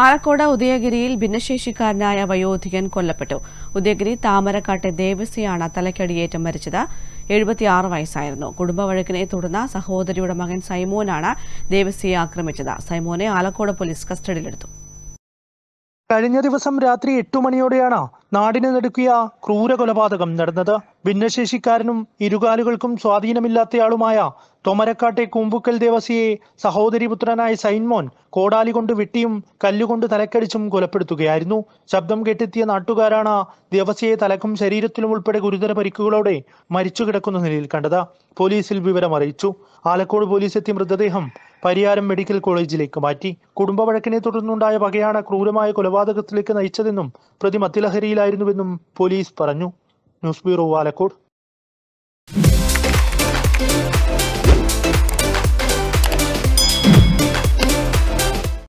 ആലക്കോട് ഉദയഗിരിയിൽ ഭിന്നശേഷിക്കാരനായ വയോധികൻ കൊല്ലപ്പെട്ടു ഉദയഗിരി താമരക്കാട്ടെ ദേവസിയാണ് തലക്കടിയേറ്റ് മരിച്ചത് എഴുപത്തിയാറ് വയസ്സായിരുന്നു കുടുംബവഴക്കിനെ തുടർന്ന് സഹോദരിയുടെ മകൻ സൈമോനാണ് ദേവസിയെ ആക്രമിച്ചത് സൈമോനെ ആലക്കോട് പോലീസ് കസ്റ്റഡിയിലെടുത്തു കഴിഞ്ഞ ദിവസം രാത്രി എട്ടു മണിയോടെയാണ് നാടിനെ നടുക്കിയ ക്രൂര കൊലപാതകം നടന്നത് ഭിന്നശേഷിക്കാരനും ഇരുകാലുകൾക്കും സ്വാധീനമില്ലാത്തയാളുമായ തൊമരക്കാട്ടെ കൂമ്പുക്കൽ ദേവസിയെ സഹോദരിപുത്രനായ സൈൻമോൻ കോടാലി കൊണ്ട് വെട്ടിയും കല്ലുകൊണ്ട് തലക്കടിച്ചും കൊലപ്പെടുത്തുകയായിരുന്നു ശബ്ദം കേട്ടെത്തിയ നാട്ടുകാരാണ് ദേവസിയെ തലക്കും ശരീരത്തിലും ഉൾപ്പെടെ ഗുരുതര പരിക്കുകളോടെ മരിച്ചു കിടക്കുന്ന നിലയിൽ കണ്ടത് പോലീസിൽ വിവരം അറിയിച്ചു ആലക്കോട് പോലീസ് എത്തിയ മൃതദേഹം പരിയാരം മെഡിക്കൽ കോളേജിലേക്ക് മാറ്റി കുടുംബ വഴക്കിനെ തുടർന്നുണ്ടായ വകയാണ് ക്രൂരമായ കൊലപാതകത്തിലേക്ക് നയിച്ചതെന്നും പ്രതി മത്തിലഹരിയിലായിരുന്നുവെന്നും പോലീസ് പറഞ്ഞു ന്യൂസ് ബ്യൂറോ ആലക്കോട്